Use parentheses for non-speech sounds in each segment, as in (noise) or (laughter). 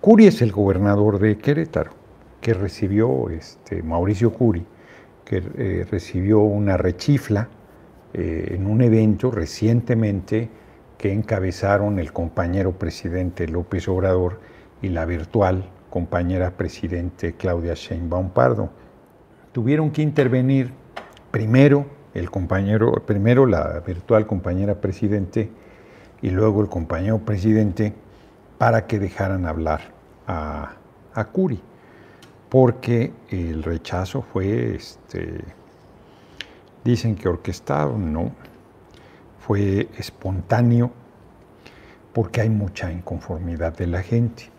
Curi es el gobernador de Querétaro, que recibió, este, Mauricio Curi, que eh, recibió una rechifla eh, en un evento recientemente que encabezaron el compañero presidente López Obrador y la virtual compañera presidente Claudia Sheinbaum Pardo. Tuvieron que intervenir primero el compañero, primero la virtual compañera presidente y luego el compañero presidente para que dejaran hablar a, Curi, porque el rechazo fue, este, dicen que orquestado, no, fue espontáneo, porque hay mucha inconformidad de la gente.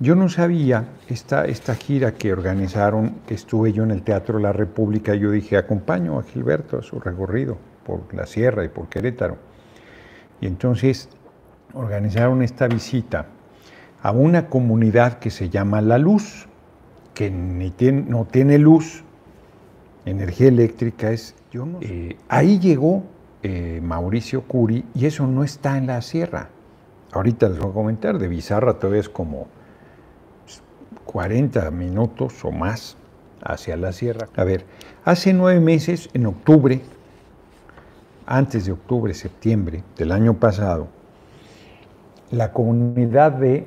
Yo no sabía esta, esta gira que organizaron, que estuve yo en el Teatro de la República, yo dije, acompaño a Gilberto a su recorrido por la sierra y por Querétaro. Y entonces organizaron esta visita a una comunidad que se llama La Luz, que tiene, no tiene luz, energía eléctrica es... Yo no eh, ahí llegó eh, Mauricio Curi y eso no está en la sierra. Ahorita les voy a comentar, de Bizarra todavía es como 40 pues, minutos o más hacia la sierra. A ver, hace nueve meses, en octubre, antes de octubre, septiembre del año pasado, la comunidad de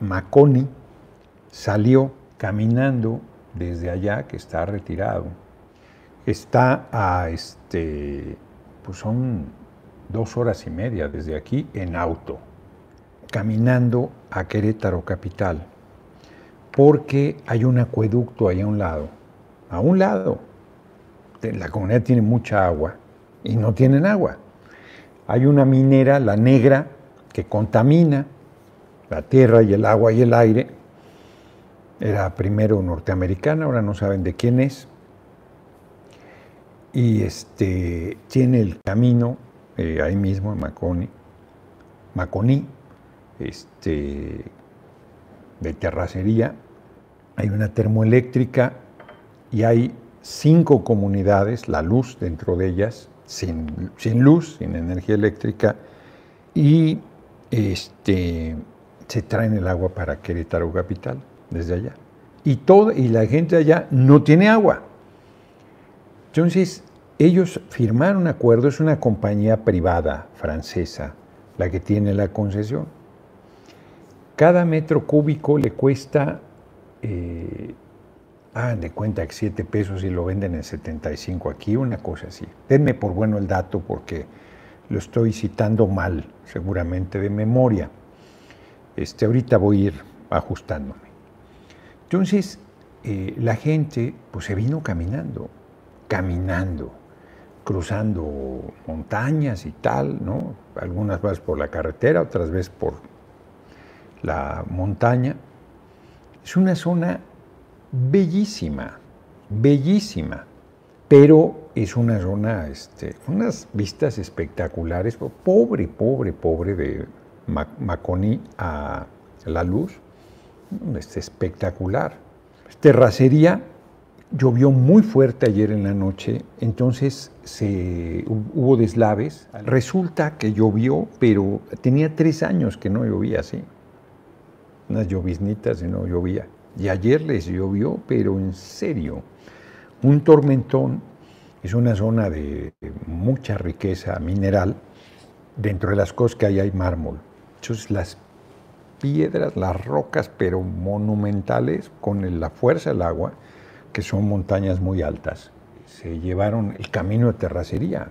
Maconi salió caminando desde allá, que está retirado. Está a este, pues son dos horas y media desde aquí en auto, caminando a Querétaro capital, porque hay un acueducto ahí a un lado, a un lado. La comunidad tiene mucha agua y no tienen agua. Hay una minera, la negra, que contamina la tierra y el agua y el aire. Era primero norteamericana, ahora no saben de quién es. Y este, tiene el camino eh, ahí mismo en Maconi, Maconí, este, de terracería. Hay una termoeléctrica y hay cinco comunidades, la luz dentro de ellas, sin, sin luz, sin energía eléctrica, y este, se traen el agua para Querétaro Capital, desde allá. Y, todo, y la gente allá no tiene agua. Entonces, ellos firmaron un acuerdo, es una compañía privada francesa la que tiene la concesión. Cada metro cúbico le cuesta, eh, ah, de cuenta que 7 pesos y lo venden en 75 aquí, una cosa así. Denme por bueno el dato porque lo estoy citando mal, seguramente de memoria. Este, ahorita voy a ir ajustándome. Entonces, eh, la gente pues, se vino caminando, caminando, cruzando montañas y tal, ¿no? Algunas veces por la carretera, otras veces por la montaña. Es una zona bellísima, bellísima, pero es una zona este, unas vistas espectaculares, pobre, pobre, pobre de Maconí a la luz, es espectacular. Terracería llovió muy fuerte ayer en la noche, entonces se, hubo deslaves. Resulta que llovió, pero tenía tres años que no llovía así. Unas lloviznitas y no llovía. Y ayer les llovió, pero en serio. Un tormentón es una zona de mucha riqueza mineral. Dentro de las cosas que hay hay mármol. Entonces las piedras, las rocas, pero monumentales, con la fuerza del agua, que son montañas muy altas. Se llevaron el camino de terracería.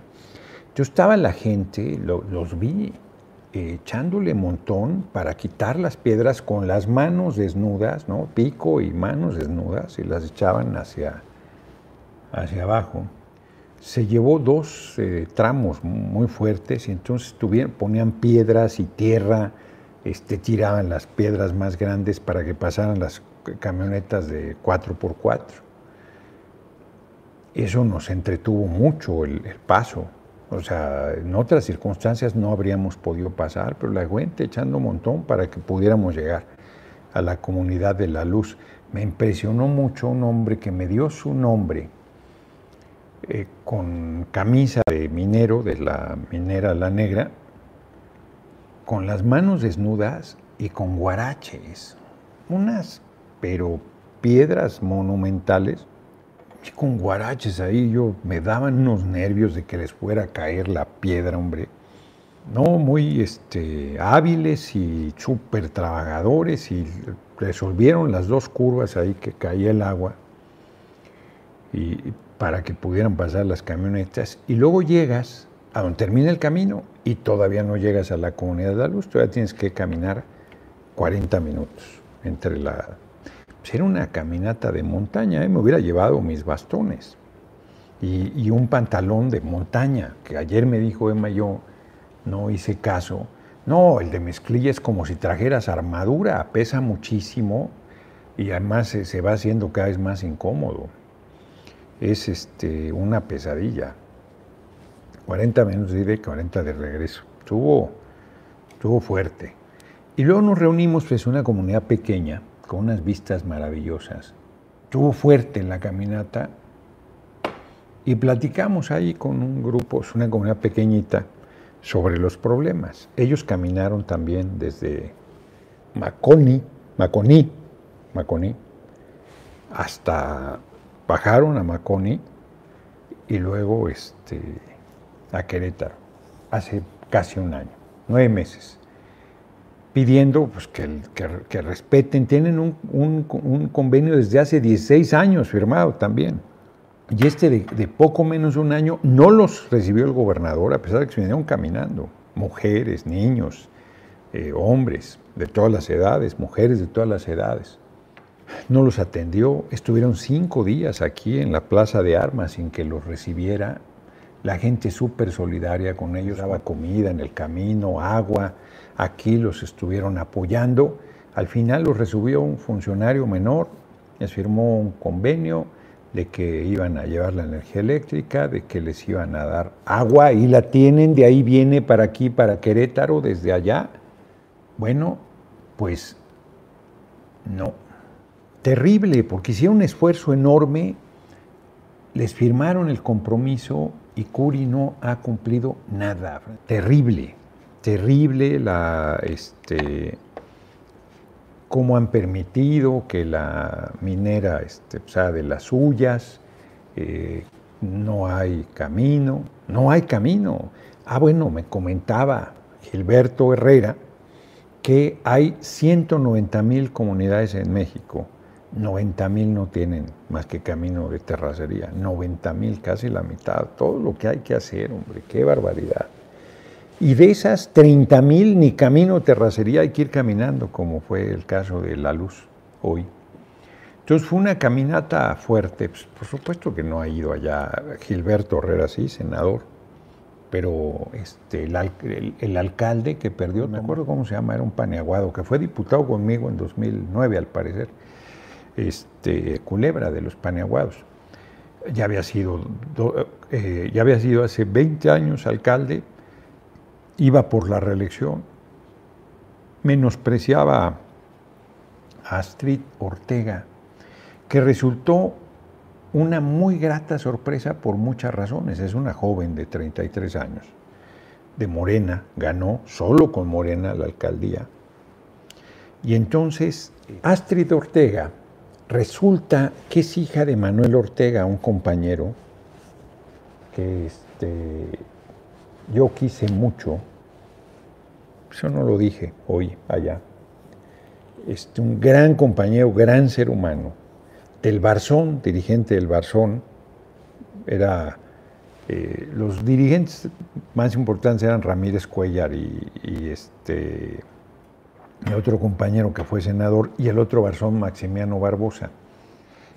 Yo estaba la gente, los vi eh, echándole montón para quitar las piedras con las manos desnudas, ¿no? pico y manos desnudas, y las echaban hacia, hacia abajo se llevó dos eh, tramos muy fuertes y entonces tuvieron, ponían piedras y tierra, este, tiraban las piedras más grandes para que pasaran las camionetas de 4x4. Eso nos entretuvo mucho el, paso. O sea, en otras circunstancias no habríamos podido pasar, pero la gente echando un montón para que pudiéramos llegar a la comunidad de la luz. Me impresionó mucho un hombre que me dio su nombre, eh, con camisa de minero, de la minera La Negra, con las manos desnudas y con guaraches, unas, pero piedras monumentales, y con guaraches ahí, yo me daban unos nervios de que les fuera a caer la piedra, hombre. No, muy este, hábiles y súper trabajadores y resolvieron las dos curvas ahí que caía el agua y para que pudieran pasar las camionetas. Y luego llegas a donde termina el camino y todavía no llegas a la comunidad de la luz, todavía tienes que caminar 40 minutos entre la... Pues era una caminata de montaña, ¿eh? me hubiera llevado mis bastones y, un pantalón de montaña, que ayer me dijo Emma, yo no hice caso. No, el de mezclilla es como si trajeras armadura, pesa muchísimo y además se, se va haciendo cada vez más incómodo es este, una pesadilla. 40 menos de 40 de regreso. Estuvo, fuerte. Y luego nos reunimos, pues, una comunidad pequeña, con unas vistas maravillosas. Estuvo fuerte en la caminata y platicamos ahí con un grupo, es una comunidad pequeñita, sobre los problemas. Ellos caminaron también desde Maconi, Maconí, Maconí, hasta bajaron a Maconi y luego este, a Querétaro, hace casi un año, nueve meses, pidiendo pues, que, respeten. Tienen un, convenio desde hace 16 años firmado también. Y este de, poco menos de un año no los recibió el gobernador, a pesar de que se vinieron caminando, mujeres, niños, eh, hombres de todas las edades, mujeres de todas las edades. No los atendió, estuvieron cinco días aquí en la plaza de armas sin que los recibiera. La gente súper solidaria con ellos, daba comida en el camino, agua, aquí los estuvieron apoyando. Al final los recibió un funcionario menor, les firmó un convenio de que iban a llevar la energía eléctrica, de que les iban a dar agua y la tienen, de ahí viene para aquí, para Querétaro, desde allá. Bueno, pues no terrible, porque hicieron un esfuerzo enorme, les firmaron el compromiso y Curi no ha cumplido nada. Terrible, terrible la, este, cómo han permitido que la minera este, sea de las suyas, eh, no hay camino, no hay camino. Ah, bueno, me comentaba Gilberto Herrera que hay 190 mil comunidades en México 90.000 no tienen más que camino de terracería. 90.000, casi la mitad. Todo lo que hay que hacer, hombre, qué barbaridad. Y de esas 30.000 ni camino de terracería hay que ir caminando, como fue el caso de La Luz hoy. Entonces fue una caminata fuerte. Pues, por supuesto que no ha ido allá Gilberto Herrera, sí, senador, pero este, el, alcalde que perdió, no me acuerdo cómo se llama, era un paneaguado, que fue diputado conmigo en 2009 al parecer este, Culebra de los Paneaguados. Ya había, sido, eh, ya había sido hace 20 años alcalde, iba por la reelección, menospreciaba a Astrid Ortega, que resultó una muy grata sorpresa por muchas razones. Es una joven de 33 años, de Morena, ganó solo con Morena la alcaldía. Y entonces Astrid Ortega, resulta que es hija de Manuel Ortega, un compañero que este, yo quise mucho. yo no lo dije hoy allá. Este, un gran compañero, gran ser humano. Del Barzón, dirigente del Barzón, era. Eh, los dirigentes más importantes eran Ramírez Cuellar y, y este otro compañero que fue senador, y el otro Barzón Maximiano Barbosa.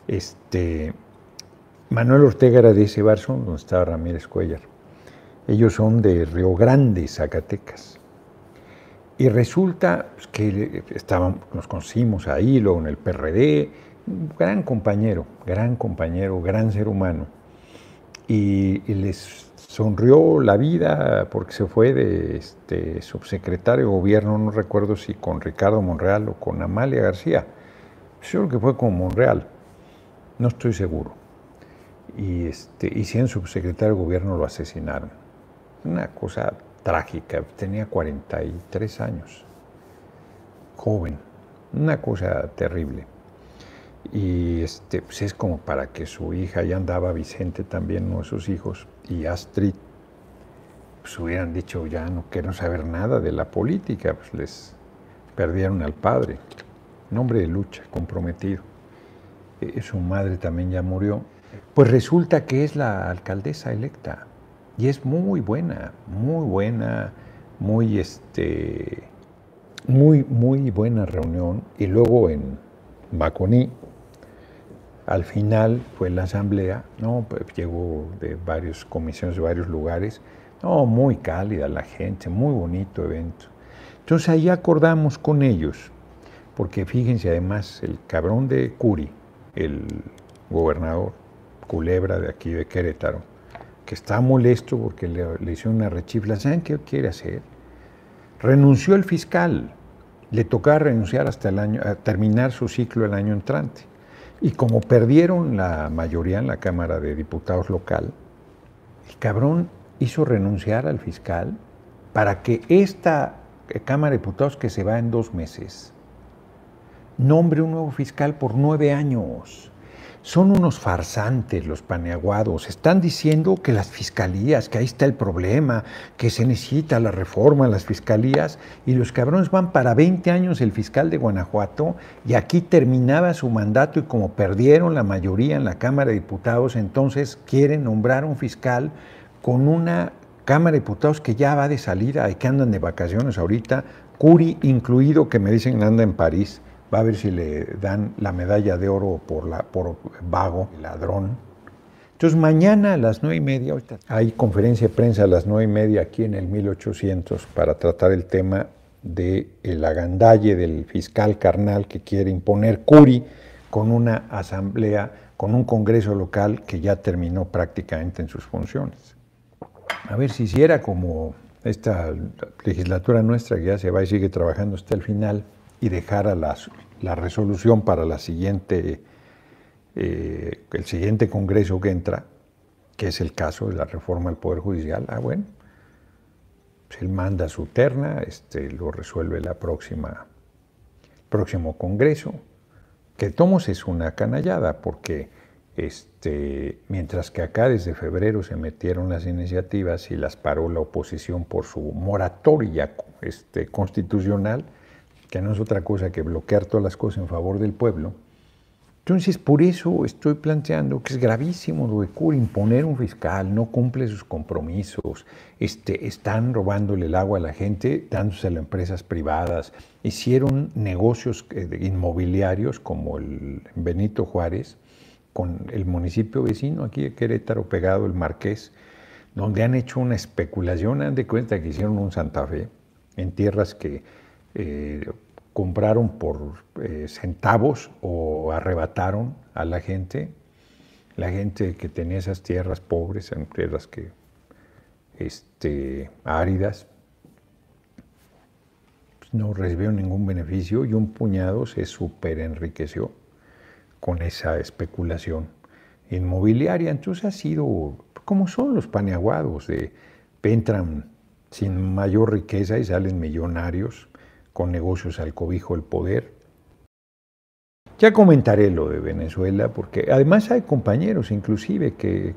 Este, Manuel Ortega era de ese Barzón, donde estaba Ramírez Cuellar. Ellos son de Río Grande, Zacatecas. Y resulta pues, que nos conocimos ahí, luego en el PRD, un gran compañero, gran compañero, gran ser humano. Y, y les sonrió la vida porque se fue de este subsecretario de gobierno, no recuerdo si con Ricardo Monreal o con Amalia García. Yo creo que fue con Monreal, no estoy seguro. Y, este, si en subsecretario de gobierno lo asesinaron. Una cosa trágica, tenía 43 años, joven, una cosa terrible. Y este, pues, es como para que su hija, ya andaba Vicente también, uno de sus hijos, y Astrid pues, hubieran dicho ya no quiero saber nada de la política, pues les perdieron al padre, Nombre hombre de lucha, comprometido. E, e, su madre también ya murió. Pues resulta que es la alcaldesa electa y es muy buena, muy buena, muy este, muy muy buena reunión y luego en Maconí al final fue la asamblea, ¿no? Pues, llegó de varias comisiones de varios lugares, no, muy cálida la gente, muy bonito evento. Entonces ahí acordamos con ellos, porque fíjense además, el cabrón de Curi, el gobernador culebra de aquí de Querétaro, que está molesto porque le, le hicieron una rechifla, ¿saben qué quiere hacer? Renunció el fiscal, le tocaba renunciar hasta el año, a terminar su ciclo el año entrante. Y como perdieron la mayoría en la Cámara de Diputados local, el cabrón hizo renunciar al fiscal para que esta Cámara de Diputados que se va en dos meses nombre un nuevo fiscal por nueve años. Son unos farsantes los paneaguados. Están diciendo que las fiscalías, que ahí está el problema, que se necesita la reforma en las fiscalías. Y los cabrones van para 20 años el fiscal de Guanajuato y aquí terminaba su mandato y como perdieron la mayoría en la Cámara de Diputados, entonces quieren nombrar un fiscal con una Cámara de Diputados que ya va de salida y que andan de vacaciones ahorita, Curi incluido, que me dicen anda en París va a ver si le dan la medalla de oro por, la, por vago, ladrón. Entonces mañana a las nueve y media, hay conferencia de prensa a las nueve y media aquí en el 1800 para tratar el tema del el agandalle del fiscal carnal que quiere imponer Curi con una asamblea, con un congreso local que ya terminó prácticamente en sus funciones. A ver si hiciera como esta legislatura nuestra que ya se va y sigue trabajando hasta el final, y dejara la resolución para la siguiente, eh, el siguiente Congreso que entra, que es el caso de la reforma del Poder Judicial, ah, bueno, pues él manda su terna, este, lo resuelve la próxima, próximo Congreso, que tomos es una canallada, porque este, mientras que acá desde febrero se metieron las iniciativas y las paró la oposición por su moratoria este, constitucional, que no es otra cosa que bloquear todas las cosas en favor del pueblo. Entonces, por eso estoy planteando que es gravísimo lo de imponer un fiscal, no cumple sus compromisos, este, están robándole el agua a la gente, dándose a empresas privadas, hicieron negocios eh, inmobiliarios como el Benito Juárez, con el municipio vecino aquí de Querétaro, pegado el Marqués, donde han hecho una especulación, han de cuenta que hicieron un Santa Fe en tierras que eh, compraron por eh, centavos o arrebataron a la gente, la gente que tenía esas tierras pobres, tierras que, este, áridas, pues, no recibió ningún beneficio y un puñado se superenriqueció con esa especulación inmobiliaria. Entonces ha sido como son los paneaguados, de, entran sin mayor riqueza y salen millonarios con negocios al cobijo el poder. Ya comentaré lo de Venezuela, porque además hay compañeros inclusive que,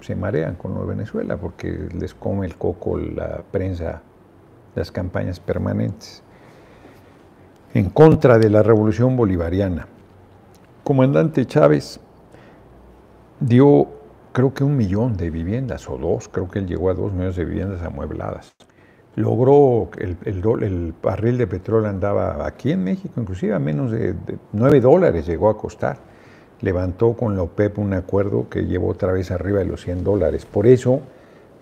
se marean con lo de Venezuela, porque les come el coco la prensa, las campañas permanentes, en contra de la revolución bolivariana. Comandante Chávez dio creo que un millón de viviendas o dos, creo que él llegó a dos millones de viviendas amuebladas logró, el, el, barril de petróleo andaba aquí en México, inclusive a menos de, nueve 9 dólares llegó a costar. Levantó con la OPEP un acuerdo que llevó otra vez arriba de los 100 dólares. Por eso,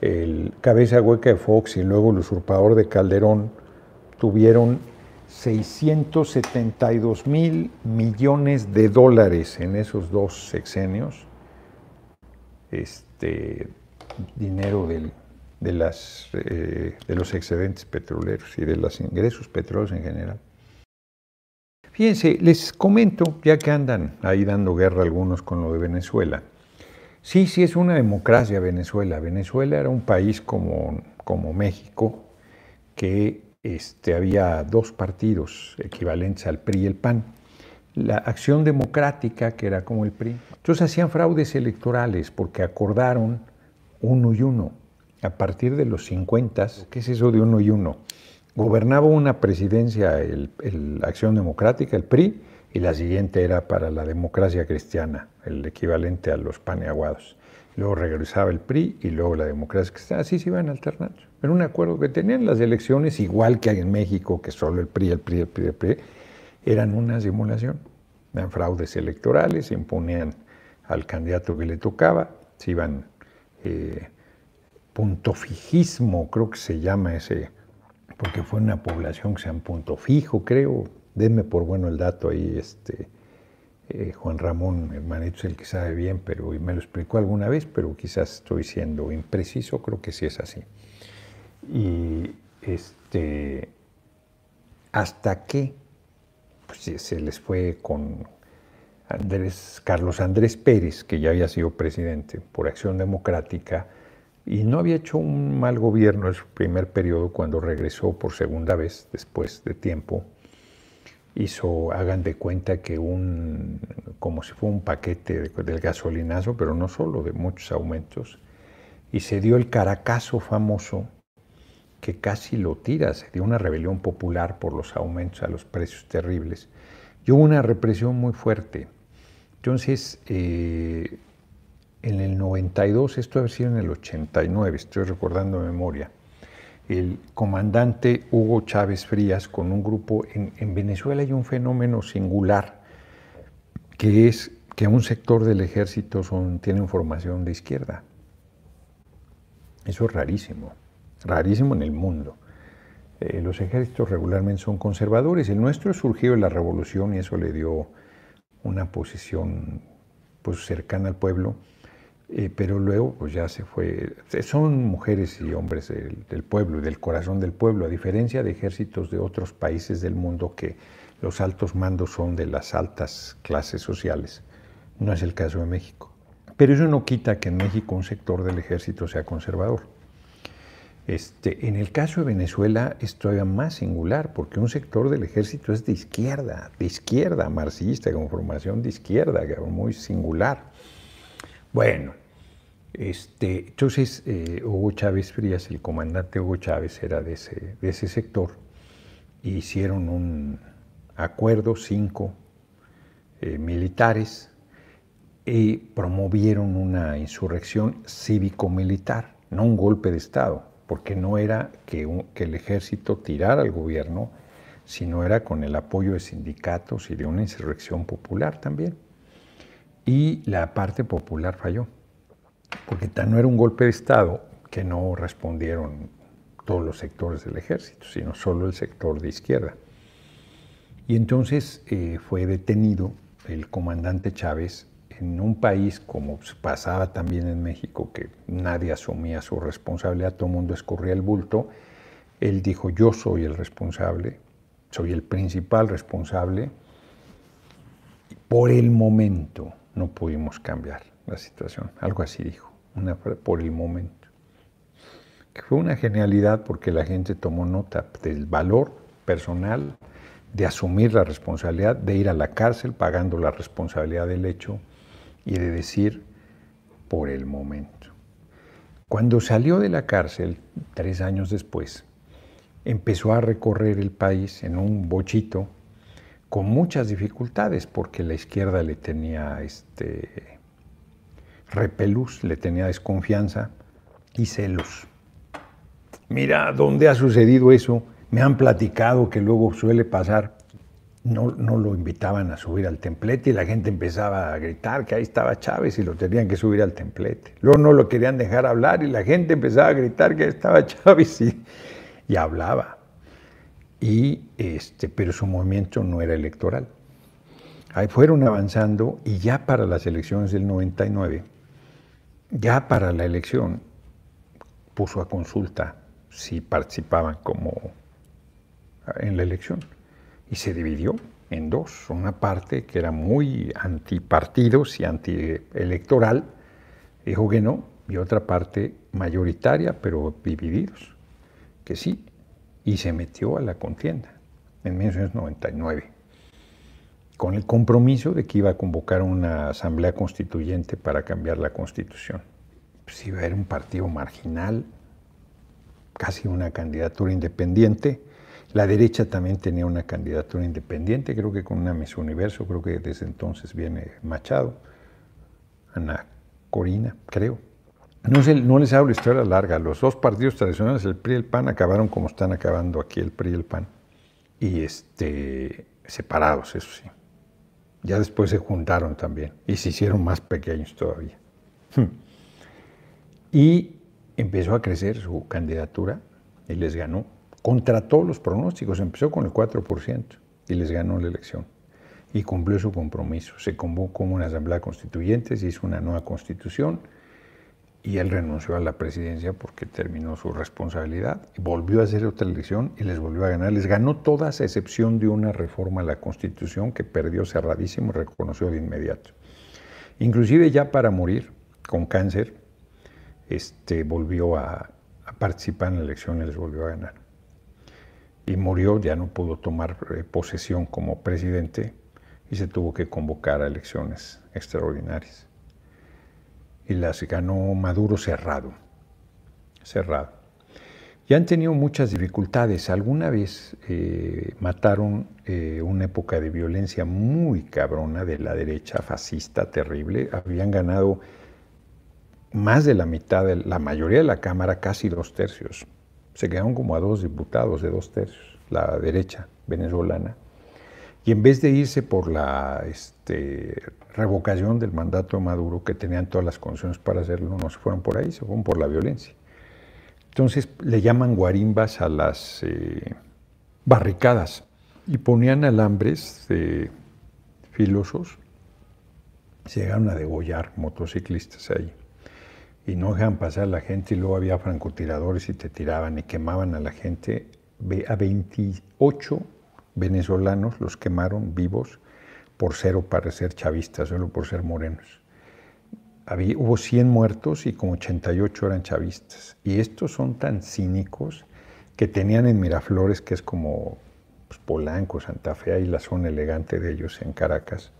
el cabeza hueca de Fox y luego el usurpador de Calderón tuvieron 672 mil millones de dólares en esos dos sexenios, este dinero del eh, de, los excedentes petroleros y de los ingresos petroleros en general. Fíjense, les comento, ya que andan ahí dando guerra algunos con lo de Venezuela, sí, sí es una democracia Venezuela. Venezuela era un país como, México que este, había dos partidos equivalentes al PRI y el PAN. La acción democrática, que era como el PRI. Entonces hacían fraudes electorales porque acordaron uno y uno a partir de los 50, ¿qué es eso de uno y uno? Gobernaba una presidencia el, Acción Democrática, el PRI, y la siguiente era para la democracia cristiana, el equivalente a los paneaguados. Luego regresaba el PRI y luego la democracia cristiana. Así se iban alternando. Era un acuerdo que tenían las elecciones, igual que hay en México, que solo el PRI, el PRI, el PRI, el eran una simulación. Eran fraudes electorales, imponían al candidato que le tocaba, se iban eh, fijismo, creo que se llama ese, porque fue una población que se llama punto fijo, creo. Denme por bueno el dato ahí, este, eh, Juan Ramón, hermanito, es el que sabe bien, pero y me lo explicó alguna vez, pero quizás estoy siendo impreciso, creo que sí es así. Y este, hasta que pues se les fue con Andrés, Carlos Andrés Pérez, que ya había sido presidente por Acción Democrática, y no había hecho un mal gobierno en su primer periodo cuando regresó por segunda vez después de tiempo. Hizo, hagan de cuenta que un, como si fuera un paquete del gasolinazo, pero no solo, de muchos aumentos. Y se dio el caracazo famoso que casi lo tira, se dio una rebelión popular por los aumentos a los precios terribles. Y hubo una represión muy fuerte. Entonces, eh, en el 92, esto debe sido en el 89, estoy recordando de memoria, el comandante Hugo Chávez Frías con un grupo, en, Venezuela hay un fenómeno singular, que es que un sector del ejército son, tienen formación de izquierda. Eso es rarísimo, rarísimo en el mundo. Eh, los ejércitos regularmente son conservadores. El nuestro surgió en la revolución y eso le dio una posición pues, cercana al pueblo. Eh, pero luego pues ya se fue. Son mujeres y hombres del, pueblo del corazón del pueblo, a diferencia de ejércitos de otros países del mundo que los altos mandos son de las altas clases sociales. No es el caso de México. Pero eso no quita que en México un sector del ejército sea conservador. Este, en el caso de Venezuela es todavía más singular porque un sector del ejército es de izquierda, de izquierda marxista, con formación de izquierda, muy singular. Bueno, este, entonces eh, Hugo Chávez Frías, el comandante Hugo Chávez era de ese, de ese sector, e hicieron un acuerdo, cinco eh, militares, y promovieron una insurrección cívico-militar, no un golpe de Estado, porque no era que, que el ejército tirara al gobierno, sino era con el apoyo de sindicatos y de una insurrección popular también y la parte popular falló, porque tal no era un golpe de Estado que no respondieron todos los sectores del ejército, sino solo el sector de izquierda. Y entonces eh, fue detenido el comandante Chávez en un país como pasaba también en México, que nadie asumía su responsabilidad, todo el mundo escurría el bulto, él dijo, yo soy el responsable, soy el principal responsable, por el momento no pudimos cambiar la situación. Algo así dijo, por el momento. Que fue una genialidad porque la gente tomó nota del valor personal de asumir la responsabilidad, de ir a la cárcel pagando la responsabilidad del hecho y de decir por el momento. Cuando salió de la cárcel, tres años después, empezó a recorrer el país en un bochito con muchas dificultades, porque la izquierda le tenía este, repelús, le tenía desconfianza y celos. Mira, ¿dónde ha sucedido eso? Me han platicado que luego suele pasar. No, no lo invitaban a subir al templete y la gente empezaba a gritar que ahí estaba Chávez y lo tenían que subir al templete. Luego no lo querían dejar hablar y la gente empezaba a gritar que ahí estaba (laughs) Chávez y, y hablaba y este, pero su movimiento no era electoral. Ahí fueron avanzando y ya para las elecciones del 99, ya para la elección, puso a consulta si participaban como ah, en la elección y se dividió en dos, una parte que era muy antipartidos y antielectoral, dijo que no, y otra parte mayoritaria, pero divididos, que sí, y se metió a la contienda en 1999, con el compromiso de que iba a convocar una asamblea constituyente para cambiar la constitución. Si pues iba a haber un partido marginal, casi una candidatura independiente. La derecha también tenía una candidatura independiente, creo que con una Mesa Universo, creo que desde entonces viene Machado, Ana Corina, creo. No, les hablo historia larga. Los dos partidos tradicionales, el PRI y el PAN, acabaron como están acabando aquí el PRI y el PAN. Y este, separados, eso sí. Ya después se juntaron también y se hicieron más pequeños todavía. Hmm. Y empezó a crecer su candidatura y les ganó. Contra todos los pronósticos, empezó con el 4% y les ganó la elección. Y cumplió su compromiso. Se convocó una asamblea constituyente, se hizo una nueva constitución y él renunció a la presidencia porque terminó su responsabilidad. Volvió a hacer otra elección y les volvió a ganar. Les ganó todas, a excepción de una reforma a la Constitución que perdió cerradísimo y reconoció de inmediato. Inclusive ya para morir, con cáncer, este, volvió a participar en la elección y les volvió a ganar. Y murió, ya no pudo tomar eh, posesión como presidente y se tuvo que convocar a elecciones extraordinarias y las ganó Maduro cerrado. Cerrado. Y han tenido muchas dificultades. Alguna vez eh, mataron eh, una época de violencia muy cabrona de la derecha fascista, terrible. Habían ganado más de la mitad, de la mayoría de la Cámara, casi dos tercios. Se quedaron como a dos diputados de dos tercios, la derecha venezolana. Y en vez de irse por la este, revocación del mandato de Maduro, que tenían todas las condiciones para hacerlo, no se fueron por ahí, se fueron por la violencia. Entonces le llaman guarimbas a las eh, barricadas y ponían alambres de filosos. llegaron a degollar motociclistas ahí y no dejaban pasar a la gente y luego había francotiradores y te tiraban y quemaban a la gente a 28 venezolanos los quemaron vivos por ser o parecer chavistas, solo por ser morenos. Había, hubo 100 muertos y como 88 eran chavistas. Y estos son tan cínicos que tenían en Miraflores, que es como pues, Polanco, Santa Fe, ahí la zona elegante de ellos en Caracas,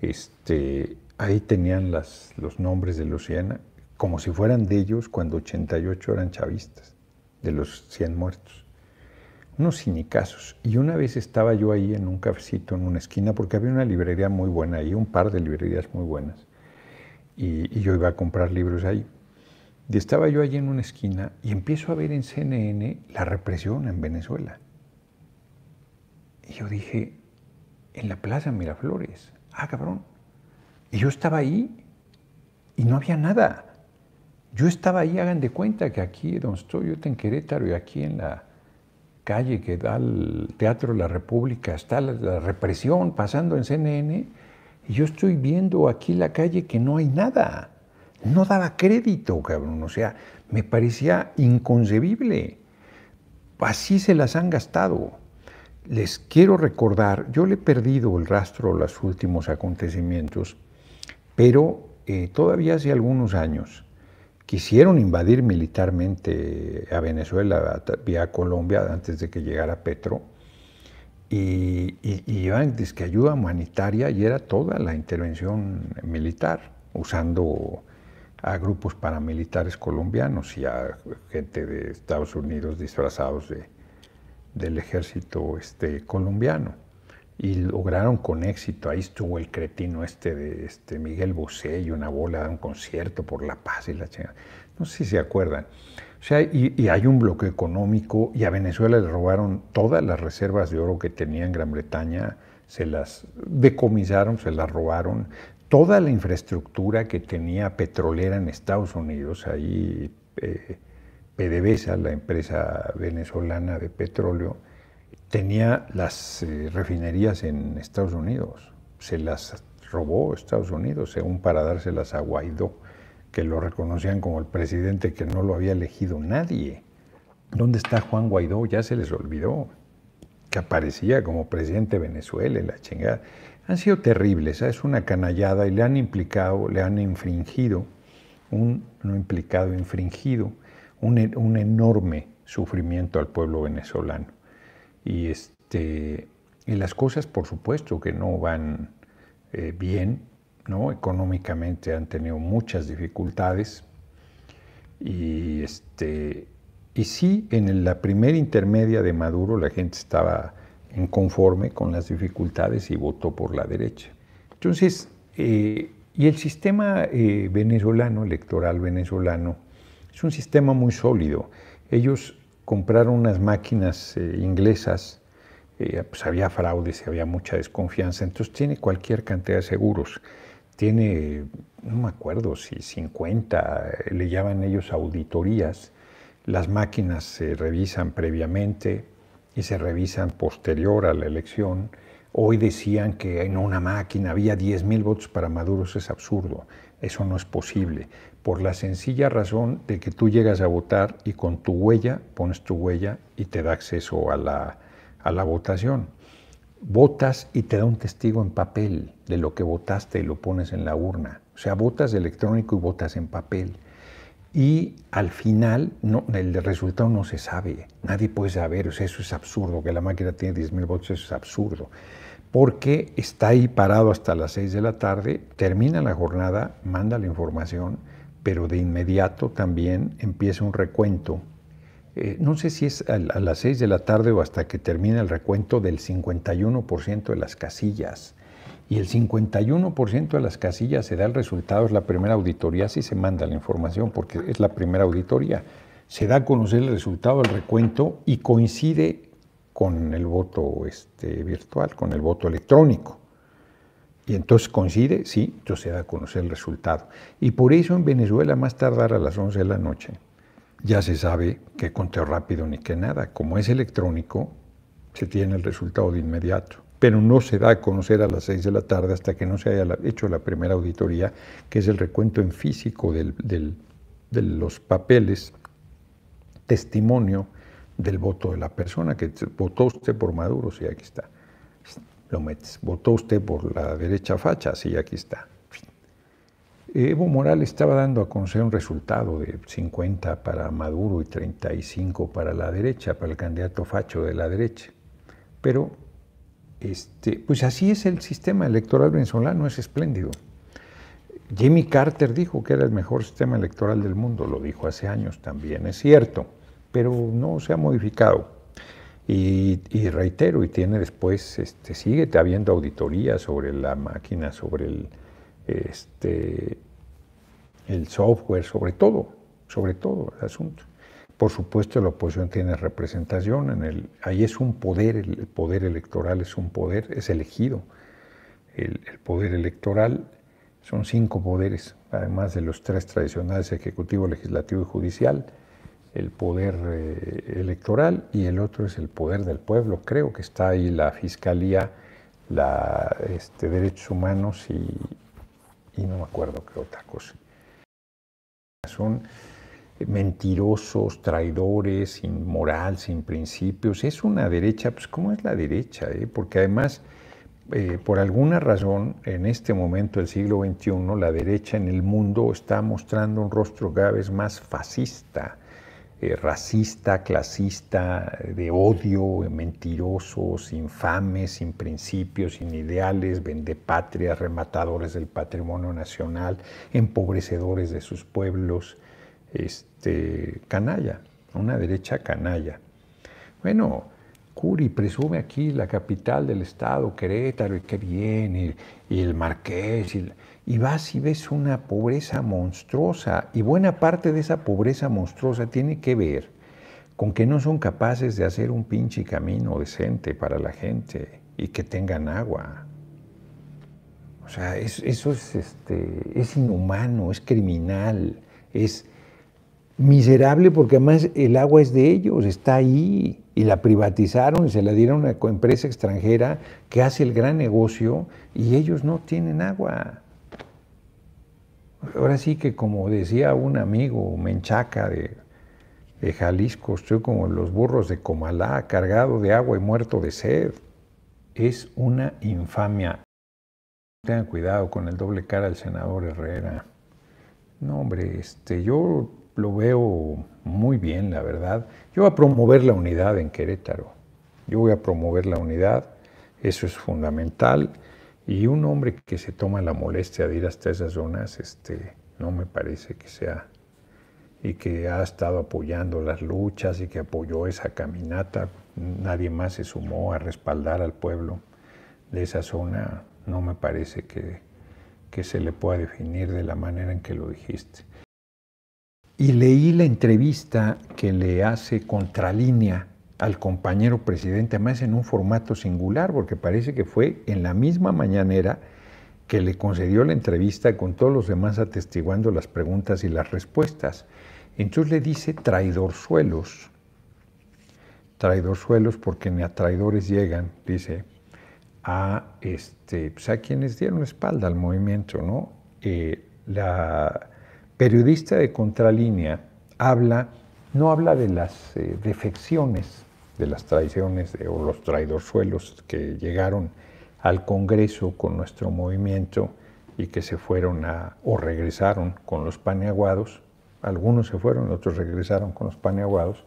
este, ahí tenían las, los nombres de Luciana, como si fueran de ellos cuando 88 eran chavistas, de los 100 muertos unos cinicazos. Y una vez estaba yo ahí en un cafecito, en una esquina, porque había una librería muy buena ahí, un par de librerías muy buenas. Y, yo iba a comprar libros ahí. Y estaba yo allí en una esquina y empiezo a ver en CNN la represión en Venezuela. Y yo dije, en la Plaza Miraflores, ah, cabrón. Y yo estaba ahí y no había nada. Yo estaba ahí, hagan de cuenta que aquí, donde estoy, yo en Querétaro y aquí en la, calle que da al Teatro de la República, está la, represión pasando en CNN, y yo estoy viendo aquí la calle que no hay nada. No daba crédito, cabrón, o sea, me parecía inconcebible. Así se las han gastado. Les quiero recordar, yo le he perdido el rastro a los últimos acontecimientos, pero eh, todavía hace algunos años quisieron invadir militarmente a Venezuela vía Colombia antes de que llegara Petro y, y, iban ayuda humanitaria y era toda la intervención militar usando a grupos paramilitares colombianos y a gente de Estados Unidos disfrazados del ejército este, colombiano y lograron con éxito. Ahí estuvo el cretino este de este Miguel Bosé y una bola un concierto por la paz y la chingada. No sé si se acuerdan. O sea, y, hay un bloque económico y a Venezuela le robaron todas las reservas de oro que tenía en Gran Bretaña, se las decomisaron, se las robaron. Toda la infraestructura que tenía petrolera en Estados Unidos, ahí eh, PDVSA, la empresa venezolana de petróleo, tenía las eh, refinerías en Estados Unidos, se las robó Estados Unidos, según para dárselas a Guaidó, que lo reconocían como el presidente que no lo había elegido nadie. ¿Dónde está Juan Guaidó? Ya se les olvidó que aparecía como presidente de Venezuela, la chingada. Han sido terribles, ¿eh? es una canallada y le han implicado, le han infringido, un, no implicado, infringido, un enorme sufrimiento al pueblo venezolano. Y, este, y las cosas, por supuesto, que no van eh, bien, ¿no? Económicamente han tenido muchas dificultades. Y, este, y sí, en la primera intermedia de Maduro la gente estaba inconforme con las dificultades y votó por la derecha. Entonces, eh, y el sistema eh, venezolano, electoral venezolano, es un sistema muy sólido. Ellos comprar unas máquinas eh, inglesas, eh, pues había fraude, y había mucha desconfianza. Entonces tiene cualquier cantidad de seguros. Tiene, no me acuerdo si 50, le llaman ellos auditorías. Las máquinas se revisan previamente y se revisan posterior a la elección. Hoy decían que en una máquina había 10.000 votos para Maduro, eso es absurdo, eso no es posible por la sencilla razón de que tú llegas a votar y con tu huella pones tu huella y te da acceso a la, votación. Votas y te da un testigo en papel de lo que votaste y lo pones en la urna. O sea, votas electrónico y votas en papel. Y al final el resultado no se sabe, nadie puede saber, o sea, eso es absurdo, que la máquina tiene 10.000 votos, eso es absurdo, porque está ahí parado hasta las 6 de la tarde, termina la jornada, manda la información pero de inmediato también empieza un recuento. Eh, no sé si es a, las 6 de la tarde o hasta que termine el recuento del 51% de las casillas. Y el 51% de las casillas se da el resultado, es la primera auditoría, si se manda la información, porque es la primera auditoría. Se da a conocer el resultado del recuento y coincide con el voto este, virtual, con el voto electrónico. Y entonces coincide, sí, entonces se da a conocer el resultado. Y por eso en Venezuela, más tardar a las 11 de la noche, ya se sabe que conteo rápido ni que nada. Como es electrónico, se tiene el resultado de inmediato. Pero no se da a conocer a las 6 de la tarde hasta que no se haya hecho la primera auditoría, que es el recuento en físico de los papeles, testimonio del voto de la persona que votó usted por Maduro, si sí, aquí está lo metes. Votó usted por la derecha facha, así aquí está. Evo Morales estaba dando a conocer un resultado de 50 para Maduro y 35 para la derecha, para el candidato facho de la derecha. Pero, este, pues así es el sistema electoral venezolano, es espléndido. Jimmy Carter dijo que era el mejor sistema electoral del mundo, lo dijo hace años también, es cierto, pero no se ha modificado. Y, reitero, y tiene después, este, sigue habiendo auditoría sobre la máquina, sobre el, este, el software, sobre todo, sobre todo el asunto. Por supuesto, la oposición tiene representación, en el, ahí es un poder, el poder electoral es un poder, es elegido. el poder electoral son cinco poderes, además de los tres tradicionales, ejecutivo, legislativo y judicial el poder eh, electoral y el otro es el poder del pueblo. Creo que está ahí la Fiscalía, la, este, Derechos Humanos y, y, no me acuerdo qué otra cosa. Son mentirosos, traidores, sin moral, sin principios. Es una derecha, pues ¿cómo es la derecha? Eh? Porque además, eh, por alguna razón, en este momento del siglo XXI, la derecha en el mundo está mostrando un rostro cada vez más fascista eh, racista, clasista, eh, de odio, eh, mentirosos, infames, sin principios, sin ideales, vendepatrias, rematadores del patrimonio nacional, empobrecedores de sus pueblos, este, canalla, una derecha canalla. Bueno, Curi presume aquí la capital del Estado, Querétaro, y qué bien, y, el Marqués, y y vas y ves una pobreza monstruosa y buena parte de esa pobreza monstruosa tiene que ver con que no son capaces de hacer un pinche camino decente para la gente y que tengan agua. O sea, eso es, este, es inhumano, es criminal, es miserable porque además el agua es de ellos, está ahí y la privatizaron y se la dieron a una empresa extranjera que hace el gran negocio y ellos no tienen agua ahora sí que como decía un amigo menchaca de, Jalisco, estoy como los burros de Comalá, cargado de agua y muerto de sed. Es una infamia. Tengan cuidado con el doble cara del senador Herrera. No, hombre, este, yo lo veo muy bien, la verdad. Yo voy a promover la unidad en Querétaro. Yo voy a promover la unidad. Eso es fundamental. Y un hombre que se toma la molestia de ir hasta esas zonas, este, no me parece que sea, y que ha estado apoyando las luchas y que apoyó esa caminata, nadie más se sumó a respaldar al pueblo de esa zona, no me parece que, que se le pueda definir de la manera en que lo dijiste. Y leí la entrevista que le hace Contralínea al compañero presidente, además en un formato singular, porque parece que fue en la misma mañanera que le concedió la entrevista con todos los demás atestiguando las preguntas y las respuestas. Entonces le dice traidorzuelos, traidorzuelos porque ni a traidores llegan, dice, a, este, pues, a quienes dieron espalda al movimiento. ¿no? Eh, la periodista de Contralínea habla, no habla de las eh, defecciones de las traiciones o los traidorzuelos que llegaron al Congreso con nuestro movimiento y que se fueron a, o regresaron con los paneaguados. Algunos se fueron, otros regresaron con los paneaguados.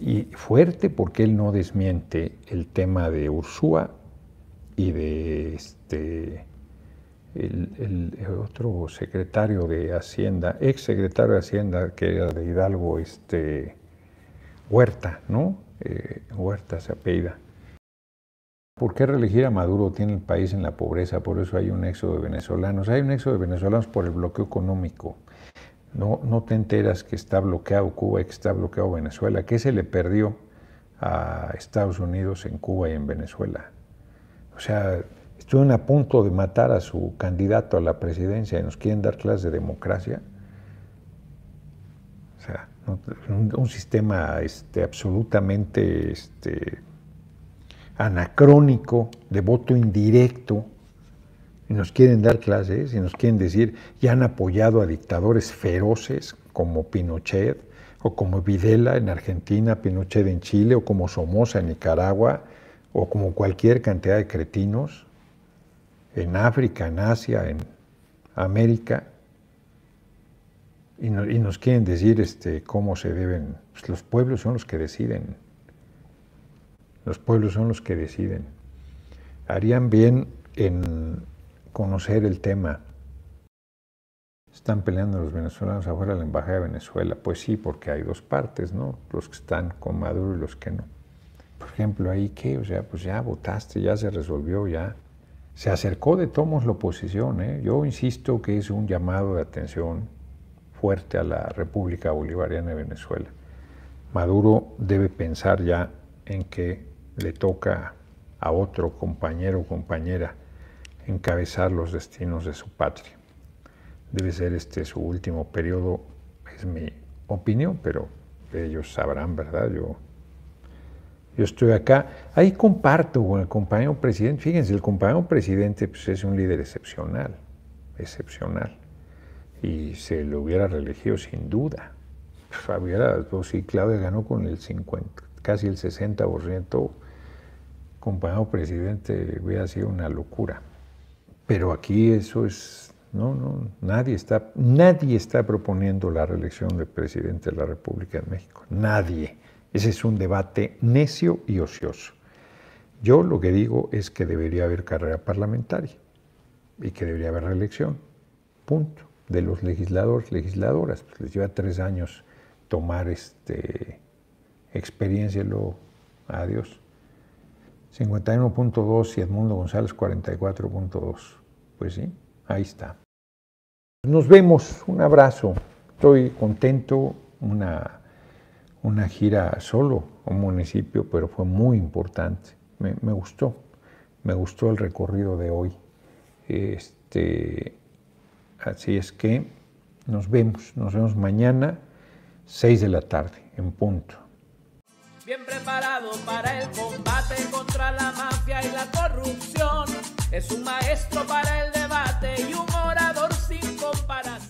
Y fuerte porque él no desmiente el tema de Ursúa y de este, el, otro secretario de Hacienda, ex secretario de Hacienda que era de Hidalgo, este, Huerta, ¿no? eh, Huerta se apellida. ¿Por qué reelegir a Maduro tiene el país en la pobreza? Por eso hay un éxodo de venezolanos. Hay un éxodo de venezolanos por el bloqueo económico. No, no te enteras que está bloqueado Cuba y que está bloqueado Venezuela. ¿Qué se le perdió a Estados Unidos en Cuba y en Venezuela? O sea, estuvieron a punto de matar a su candidato a la presidencia y nos quieren dar clase de democracia. O sea, un, sistema este, absolutamente este, anacrónico de voto indirecto, y nos quieren dar clases y nos quieren decir, ya han apoyado a dictadores feroces como Pinochet o como Videla en Argentina, Pinochet en Chile o como Somoza en Nicaragua o como cualquier cantidad de cretinos en África, en Asia, en América y, nos quieren decir este, cómo se deben. Pues, los pueblos son los que deciden. Los pueblos son los que deciden. Harían bien en conocer el tema. Están peleando los venezolanos afuera de la Embajada de Venezuela. Pues sí, porque hay dos partes, ¿no? Los que están con Maduro y los que no. Por ejemplo, ahí qué, o sea, pues ya votaste, ya se resolvió, ya. Se acercó de tomos la oposición, ¿eh? Yo insisto que es un llamado de atención fuerte a la República Bolivariana de Venezuela. Maduro debe pensar ya en que le toca a otro compañero o compañera encabezar los destinos de su patria. Debe ser este su último periodo, es mi opinión, pero ellos sabrán, ¿verdad? Yo, yo estoy acá. Ahí comparto con el compañero presidente. Fíjense, el compañero presidente pues, es un líder excepcional, excepcional y se lo hubiera reelegido sin duda. Había, pues, sí, Claudia ganó con el 50, casi el 60%, compañero presidente, hubiera sido una locura. Pero aquí eso es, no, no, nadie está, nadie está proponiendo la reelección del presidente de la República de México, nadie. Ese es un debate necio y ocioso. Yo lo que digo es que debería haber carrera parlamentaria y que debería haber reelección. Punto de los legisladores, legisladoras, pues les lleva tres años tomar este, experiencia, adiós. 51.2 y Edmundo González 44.2. Pues sí, ahí está. Nos vemos, un abrazo. Estoy contento, una, una gira solo un municipio, pero fue muy importante. Me, gustó, me gustó el recorrido de hoy. Este, Así es que nos vemos, nos vemos mañana, 6 de la tarde, en punto. Bien preparado para el combate contra la mafia y la corrupción, es un maestro para el debate y un orador sin comparación.